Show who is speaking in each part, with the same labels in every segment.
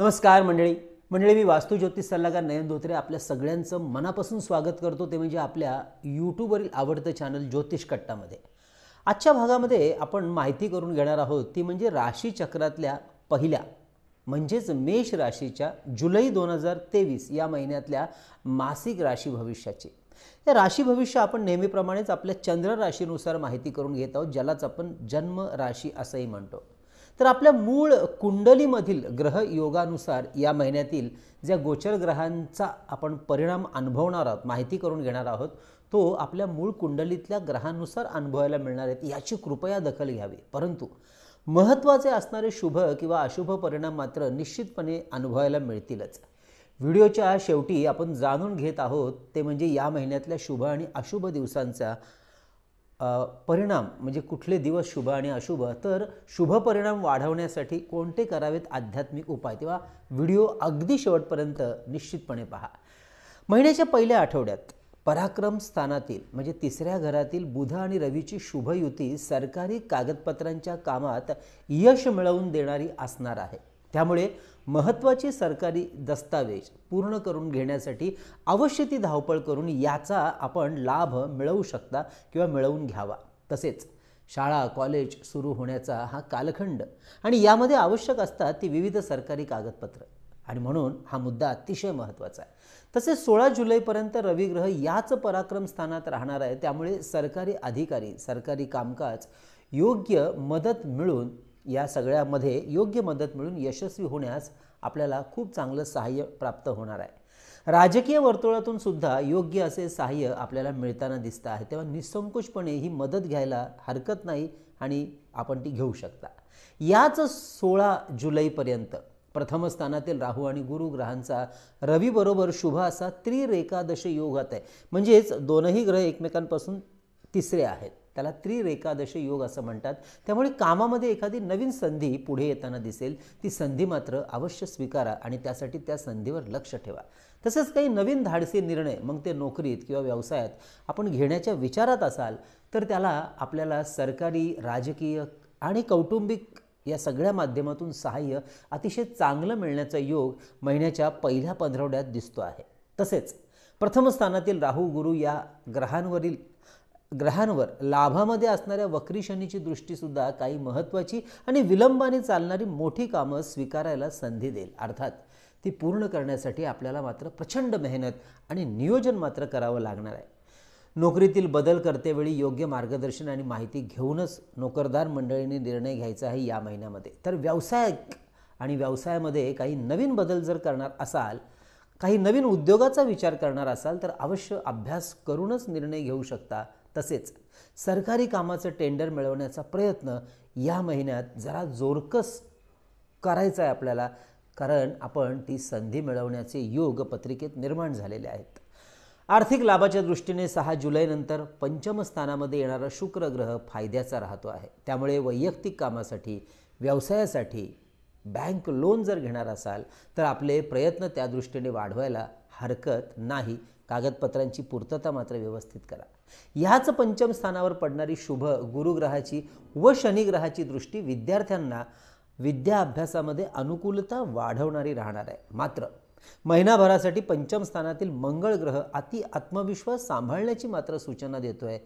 Speaker 1: नमस्कार मंडळी मंडळी मी वास्तू ज्योतिष सल्लागार नयन धोत्रे आपल्या सगळ्यांचं मनापासून स्वागत करतो ते म्हणजे आपल्या यूट्यूबवरील आवडतं चॅनल ज्योतिष कट्टामध्ये आजच्या भागामध्ये आपण माहिती करून घेणार आहोत ती म्हणजे राशी चक्रातल्या पहिल्या म्हणजेच मेष राशीच्या जुलै दोन हजार तेवीस या महिन्यातल्या मासिक राशी भविष्याची या राशी भविष्य आपण नेहमीप्रमाणेच आपल्या चंद्र राशीनुसार माहिती करून घेत आहोत ज्यालाच आपण जन्म राशी असंही म्हणतो तर आपल्या मूळ कुंडलीमधील ग्रह योगानुसार या महिन्यातील ज्या गोचर ग्रहांचा आपण परिणाम अनुभवणार आहोत माहिती करून घेणार आहोत तो आपल्या मूळ कुंडलीतल्या ग्रहानुसार अनुभवायला मिळणार आहेत याची कृपया दखल घ्यावी परंतु महत्त्वाचे असणारे शुभ किंवा अशुभ परिणाम मात्र निश्चितपणे अनुभवायला मिळतीलच व्हिडिओच्या शेवटी आपण जाणून घेत आहोत ते म्हणजे या महिन्यातल्या शुभ आणि अशुभ दिवसांचा परिणाम म्हणजे कुठले दिवस शुभ आणि अशुभ तर शुभ परिणाम वाढवण्यासाठी कोणते करावेत आध्यात्मिक उपाय तेव्हा व्हिडिओ अगदी शेवटपर्यंत निश्चितपणे पहा महिन्याच्या पहिल्या आठवड्यात पराक्रम स्थानातील म्हणजे तिसऱ्या घरातील बुध आणि रवीची शुभयुती सरकारी कागदपत्रांच्या कामात यश मिळवून देणारी असणार आहे त्यामुळे महत्त्वाचे सरकारी दस्तावेज पूर्ण करून घेण्यासाठी अवश्य ती धावपळ करून याचा आपण लाभ मिळवू शकता किंवा मिळवून घ्यावा तसेच शाळा कॉलेज सुरू होण्याचा हा कालखंड आणि यामध्ये आवश्यक असतात ती विविध सरकारी कागदपत्र आणि म्हणून हा मुद्दा अतिशय महत्त्वाचा आहे तसेच सोळा जुलैपर्यंत रविग्रह याच पराक्रम स्थानात राहणार आहे त्यामुळे सरकारी अधिकारी सरकारी कामकाज योग्य मदत मिळून या सगळ्यामध्ये योग्य मदत मिळून यशस्वी होण्यास आपल्याला खूप चांगलं सहाय्य प्राप्त होणार आहे राजकीय वर्तुळातून सुद्धा योग्य असे सहाय्य आपल्याला मिळताना दिसतं आहे तेव्हा निसंकोचपणे ही मदत घ्यायला हरकत नाही आणि आपण ती घेऊ शकता याच सोळा जुलैपर्यंत प्रथमस्थानातील राहू आणि गुरु ग्रहांचा रवीबरोबर शुभ असा त्रिरेकादश योगात आहे म्हणजेच दोनही ग्रह एकमेकांपासून तिसरे आहेत त्याला त्रिरेकादश योग असं म्हणतात त्यामुळे कामामध्ये एखादी नवीन संधी पुढे येताना दिसेल ती संधी मात्र अवश्य स्वीकारा आणि त्यासाठी त्या संधीवर लक्ष ठेवा तसंच काही नवीन धाडसी निर्णय मग ते नोकरीत किंवा व्यवसायात आपण घेण्याच्या विचारात असाल तर त्याला आपल्याला सरकारी राजकीय आणि कौटुंबिक या सगळ्या माध्यमातून सहाय्य अतिशय चांगलं मिळण्याचा योग महिन्याच्या पहिल्या पंधरवड्यात दिसतो आहे तसेच प्रथम स्थानातील राहू गुरु या ग्रहांवरील ग्रहांवर लाभामध्ये असणाऱ्या वक्री शनीची दृष्टीसुद्धा काही महत्त्वाची आणि विलंबाने चालणारी मोठी कामं स्वीकारायला संधी देईल अर्थात ती पूर्ण करण्यासाठी आपल्याला मात्र प्रचंड मेहनत आणि नियोजन मात्र करावं लागणार आहे नोकरीतील बदल करतेवेळी योग्य मार्गदर्शन आणि माहिती घेऊनच नोकरदार मंडळीने निर्णय घ्यायचा आहे या महिन्यामध्ये तर व्यावसायिक आणि व्यवसायामध्ये काही नवीन बदल जर करणार असाल काही नवीन उद्योगाचा विचार करणार असाल तर अवश्य अभ्यास करूनच निर्णय घेऊ शकता तसेच सरकारी कामाचं टेंडर मिळवण्याचा प्रयत्न या महिन्यात जरा जोरकस करायचा आहे आपल्याला कारण आपण ती संधी मिळवण्याचे योग पत्रिकेत निर्माण झालेले आहेत आर्थिक लाभाच्या दृष्टीने सहा जुलैनंतर पंचमस्थानामध्ये येणारा शुक्र ग्रह फायद्याचा राहतो आहे त्यामुळे वैयक्तिक कामासाठी व्यवसायासाठी बँक लोन जर घेणार असाल तर आपले प्रयत्न त्या दृष्टीने वाढवायला हरकत नाही कागदपत्रांची पूर्तता मात्र व्यवस्थित करा ह्याच पंचम स्थानावर पडणारी शुभ गुरुग्रहाची व शनिग्रहाची दृष्टी विद्यार्थ्यांना विद्या अभ्यासामध्ये अनुकूलता वाढवणारी राहणार आहे मात्र महिनाभरासाठी पंचम स्थानातील मंगळ ग्रह अति आत्मविश्वास सांभाळण्याची मात्र सूचना देतोय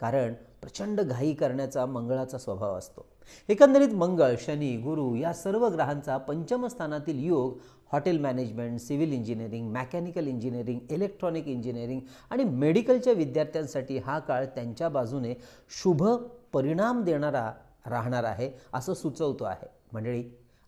Speaker 1: कारण प्रचंड घाई करण्याचा मंगळाचा स्वभाव असतो एकंदरीत मंगळ शनी गुरु या सर्व ग्रहांचा पंचम स्थानातील योग hotel management civil engineering mechanical engineering electronic engineering आणि मेडिकलच्या विद्यार्थ्यांसाठी हा काळ त्यांच्या बाजूने शुभ परिणाम देणारा राहणार आहे असं सुचवतो आहे मंडळी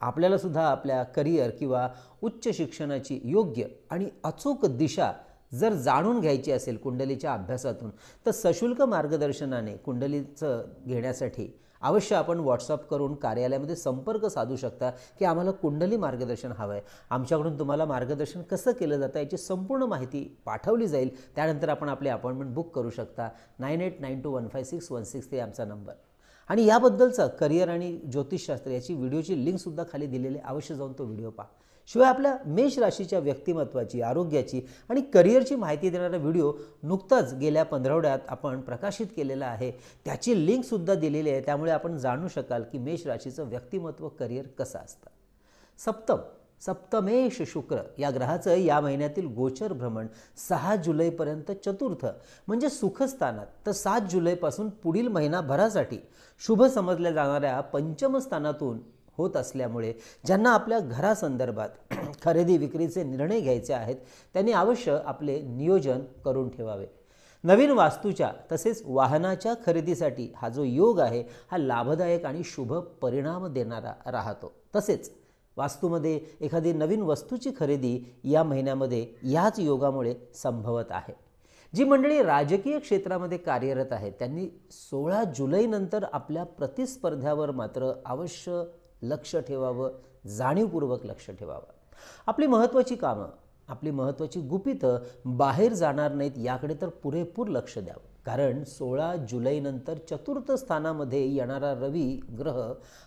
Speaker 1: आपल्यालासुद्धा आपल्या करिअर किंवा उच्च शिक्षणाची योग्य आणि अचूक दिशा जर जाणून घ्यायची असेल कुंडलीच्या अभ्यासातून तर सशुल्क मार्गदर्शनाने कुंडलीचं घेण्यासाठी अवश्य आपण व्हॉट्सअप करून कार्यालयामध्ये संपर्क साधू शकता की आम्हाला कुंडली मार्गदर्शन हवं आहे आमच्याकडून तुम्हाला मार्गदर्शन कसं केलं जातं याची संपूर्ण माहिती पाठवली जाईल त्यानंतर आपण आपली अपॉइंटमेंट बुक करू शकता nine eight nine two one five six one six ते आमचा नंबर आणि याबद्दलचं करिअर आणि ज्योतिषशास्त्र याची व्हिडिओची लिंकसुद्धा खाली दिलेली अवश्य जाऊन तो व्हिडिओ पहा शिवाय आपल्या मेष राशीच्या व्यक्तिमत्वाची आरोग्याची आणि करिअरची माहिती देणारा व्हिडिओ नुकताच गेल्या पंधरवड्यात आपण प्रकाशित केलेला आहे त्याची लिंकसुद्धा दिलेली आहे त्यामुळे आपण जाणू शकाल की मेष राशीचं व्यक्तिमत्व करिअर कसं असतं सप्तम सप्तमेश शुक्र या ग्रहाचं या महिन्यातील गोचर भ्रमण सहा जुलैपर्यंत चतुर्थ म्हणजे सुखस्थानात तर सात जुलैपासून पुढील महिनाभरासाठी शुभ समजल्या जाणाऱ्या पंचमस्थानातून होत असल्यामुळे ज्यांना आपल्या घरासंदर्भात खरेदी विक्रीचे निर्णय घ्यायचे आहेत त्यांनी अवश्य आपले नियोजन करून ठेवावे नवीन वास्तूच्या तसेच वाहनाच्या खरेदीसाठी हा जो योग आहे हा लाभदायक आणि शुभ परिणाम देणारा राहतो तसेच वास्तूमध्ये एखादी नवीन वस्तूची खरेदी या महिन्यामध्ये याच योगामुळे संभवत आहे जी मंडळी राजकीय क्षेत्रामध्ये कार्यरत आहेत त्यांनी सोळा जुलैनंतर आपल्या प्रतिस्पर्ध्यावर मात्र अवश्य लक्ष ठेवावं जाणीवपूर्वक लक्ष ठेवावं आपली महत्त्वाची कामं आपली महत्त्वाची गुपितं बाहेर जाणार नाहीत याकडे तर पुरेपूर लक्ष द्यावं कारण सोळा जुलैनंतर चतुर्थ स्थानामध्ये येणारा रवी ग्रह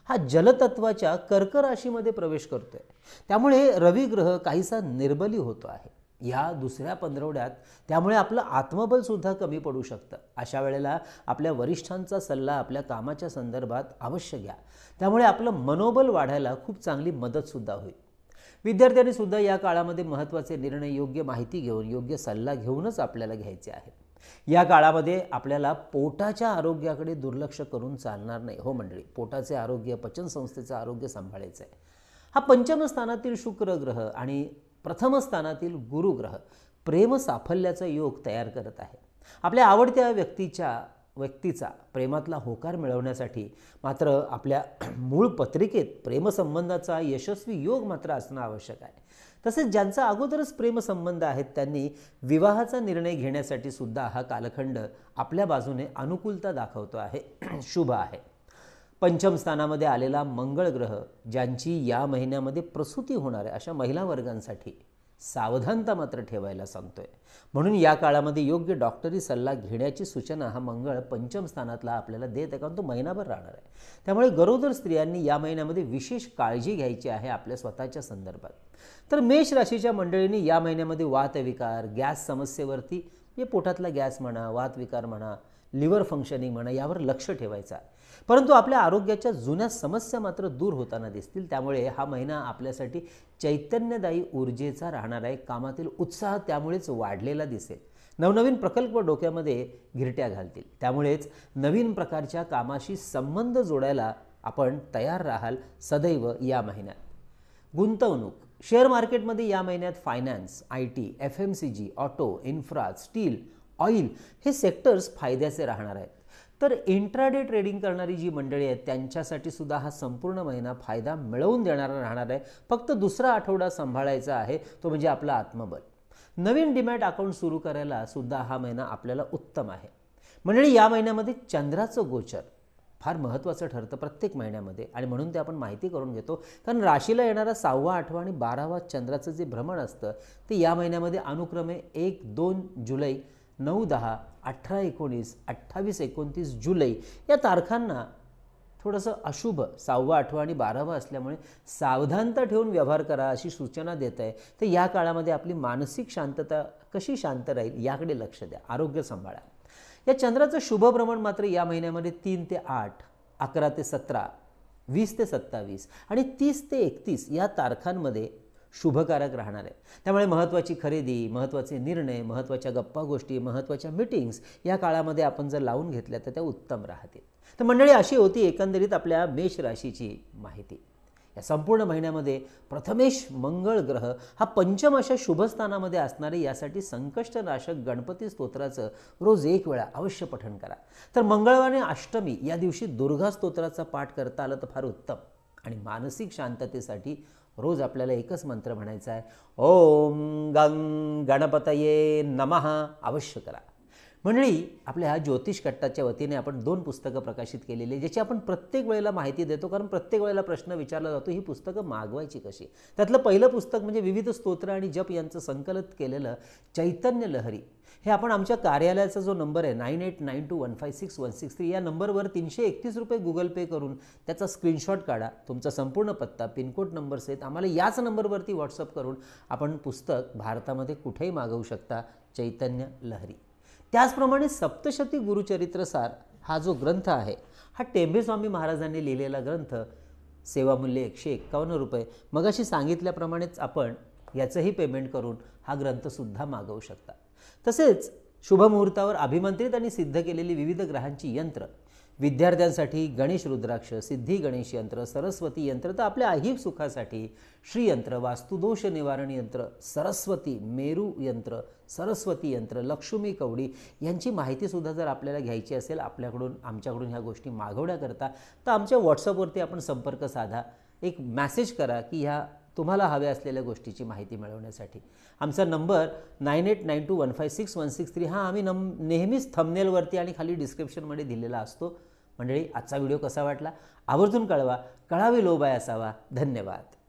Speaker 1: हा जलतत्वाच्या कर्क राशीमध्ये प्रवेश करतोय त्यामुळे रवी ग्रह काहीसा निर्बली होतो आहे या दुसऱ्या पंधरवड्यात त्यामुळे आपलं आत्मबलसुद्धा कमी पडू शकतं अशा वेळेला आपल्या वरिष्ठांचा सल्ला आपल्या कामाच्या संदर्भात अवश्य घ्या त्यामुळे आपलं मनोबल वाढायला खूप चांगली मदतसुद्धा होईल विद्यार्थ्यांनी सुद्धा या काळामध्ये महत्त्वाचे निर्णय योग्य माहिती घेऊन योग्य सल्ला घेऊनच आपल्याला घ्यायचे आहेत या काळामध्ये आपल्याला पोटाच्या आरोग्याकडे दुर्लक्ष करून चालणार नाही हो मंडळी पोटाचे आरोग्य पचनसंस्थेचं आरोग्य सांभाळायचं आहे हा पंचमस्थानातील शुक्र ग्रह आणि प्रथम स्थानातील गुरुग्रह प्रेम साफल्याचा योग तयार करत आहे आपल्या आवडत्या व्यक्तीच्या व्यक्तीचा प्रेमातला होकार मिळवण्यासाठी मात्र आपल्या मूळ पत्रिकेत प्रेमसंबंधाचा यशस्वी योग मात्र असणं आवश्यक आहे तसेच ज्यांचा अगोदरच प्रेमसंबंध आहेत त्यांनी विवाहाचा निर्णय घेण्यासाठी सुद्धा हा कालखंड आपल्या बाजूने अनुकूलता दाखवतो आहे शुभ आहे पंचम स्थानामध्ये आलेला मंगळ ग्रह ज्यांची या महिन्यामध्ये प्रसूती होणार आहे अशा महिला वर्गांसाठी सावधानता मात्र ठेवायला सांगतोय म्हणून या काळामध्ये योग्य डॉक्टरी सल्ला घेण्याची सूचना हा मंगळ पंचम स्थानातला आपल्याला देत आहे कारण तो महिनाभर राहणार आहे त्यामुळे गरोदर स्त्रियांनी या महिन्यामध्ये विशेष काळजी घ्यायची आहे आपल्या स्वतःच्या संदर्भात तर मेष राशीच्या मंडळींनी या महिन्यामध्ये वातविकार गॅस समस्येवरती म्हणजे पोटातला गॅस म्हणा वातविकार म्हणा लिव्हर फंक्शनिंग म्हणा यावर लक्ष ठेवायचा परंतु आपल्या आरोग्याच्या जुन्या समस्या मात्र दूर होताना दिसतील त्यामुळे हा महिना आपल्यासाठी चैतन्यदायी ऊर्जेचा राहणार आहे कामातील उत्साह त्यामुळेच वाढलेला दिसेल नवनवीन प्रकल्प डोक्यामध्ये घिरट्या घालतील त्यामुळेच नवीन प्रकारच्या कामाशी संबंध जोडायला आपण तयार राहाल सदैव या महिन्यात गुंतवणूक शेअर मार्केटमध्ये या महिन्यात finance I T F M C G auto infra steel oil हे सेक्टर्स फायद्याचे राहणार आहेत तर इंट्राडे ट्रेडिंग करणारी जी मंडळी आहेत त्यांच्यासाठी सुद्धा हा संपूर्ण महिना फायदा मिळवून देणारा राहणार आहे फक्त दुसरा आठवडा सांभाळायचा आहे तो म्हणजे आपला आत्मबल नवीन डिमॅट अकाउंट सुरू करायला सुद्धा हा महिना आपल्याला उत्तम आहे मंडळी या महिन्यामध्ये चंद्राचं गोचर फार महत्त्वाचं ठरतं प्रत्येक महिन्यामध्ये आणि म्हणून ते आपण माहिती करून घेतो कारण राशीला येणारा सहावा आठवा आणि बारावा चंद्राचं जे भ्रमण असतं ते या महिन्यामध्ये अनुक्रमे एक दोन जुलै नऊ दहा अठरा एकोणीस अठ्ठावीस एकोणतीस जुलै या तारखांना थोडंसं अशुभ सहावा आठवा आणि बारावा असल्यामुळे सावधानता ठेवून व्यवहार करा अशी सूचना देत आहे तर या काळामध्ये आपली मानसिक शांतता कशी शांत राहील याकडे लक्ष द्या आरोग्य सांभाळा या चंद्राचं शुभ भ्रमण मात्र या महिन्यामध्ये तीन ते आठ अकरा ते सतरा वीस ते सत्तावीस आणि तीस ते एकतीस या तारखांमध्ये शुभकारक राहणार आहे त्यामुळे महत्त्वाची खरेदी महत्त्वाचे निर्णय महत्त्वाच्या गप्पा गोष्टी महत्त्वाच्या मिटिंग्स या काळामध्ये आपण जर लावून घेतल्या तर त्या उत्तम राहतील तर मंडळी अशी होती एकंदरीत आपल्या मेष राशीची माहिती या संपूर्ण महिन्यामध्ये प्रथमेश मंगळ ग्रह हा पंचम अशा शुभस्थानामध्ये असणारे यासाठी संकष्टनाशक गणपती स्तोत्राचं रोज एक वेळा अवश्य पठण करा तर मंगळवारी अष्टमी या दिवशी दुर्गा स्तोत्राचा पाठ करता आलं तर फार उत्तम आणि मानसिक शांततेसाठी रोज आपल्याला एकच मंत्र म्हणायचा आहे ओम गंग गणपतये नमः अवश्य करा मंडळी आपल्या ज्योतिष कट्टाच्या वतीने आपण दोन पुस्तकं प्रकाशित केलेली ज्याची आपण प्रत्येक वेळेला माहिती देतो कारण प्रत्येक वेळेला प्रश्न विचारला जातो ही पुस्तकं मागवायची कशी त्यातलं पहिलं पुस्तक म्हणजे विविध स्तोत्र आणि जप यांचं संकलित केलेलं चैतन्य लहरी हे आपण आमच्या कार्यालयाचा जो नंबर आहे nine eight nine two one five six one six three या नंबरवर तीनशे एकतीस रुपये गुगल पे करून त्याचा स्क्रीनशॉट काढा तुमचा संपूर्ण पत्ता पिनकोड नंबर सहित आम्हाला याच नंबरवरती व्हॉट्सअप करून आपण पुस्तक भारतामध्ये कुठेही मागवू शकता चैतन्य लहरी त्याचप्रमाणे सप्तशती गुरुचरित्रसार हा जो ग्रंथ आहे हा टेंभेस्वामी महाराजांनी लिहिलेला ग्रंथ सेवामूल्य एकशे एक्कावन्न रुपये मगाशी सांगितल्याप्रमाणेच आपण याचंही पेमेंट करून हा ग्रंथसुद्धा मागवू शकता तसेच शुभमुहूर्तावर अभिमंत्रित आणि सिद्ध केलेली विविध ग्रहांची यंत्र विद्यार्थ्यांसाठी गणेश रुद्राक्ष सिद्धी गणेश यंत्र सरस्वती यंत्र तर आपल्या ऐहिक सुखासाठी श्रीयंत्र वास्तुदोष निवारण यंत्र सरस्वती मेरू यंत्र सरस्वती यंत्र लक्ष्मी कवडी यांची माहितीसुद्धा जर आपल्याला घ्यायची असेल आपल्याकडून आमच्याकडून ह्या गोष्टी मागवण्याकरता तर आमच्या व्हॉट्सअपवरती आपण संपर्क साधा एक मॅसेज करा की ह्या तुम्हाला हव्या असलेल्या गोष्टीची माहिती मिळवण्यासाठी आमचा number nine eight nine two one five six one six three हा आम्ही नम नेहमीच थमनेलवरती आणि खाली डिस्क्रिप्शनमध्ये दिलेला असतो मंडळी आजचा व्हिडिओ कसा वाटला आवर्जून कळवा कळावे लोबाय असावा धन्यवाद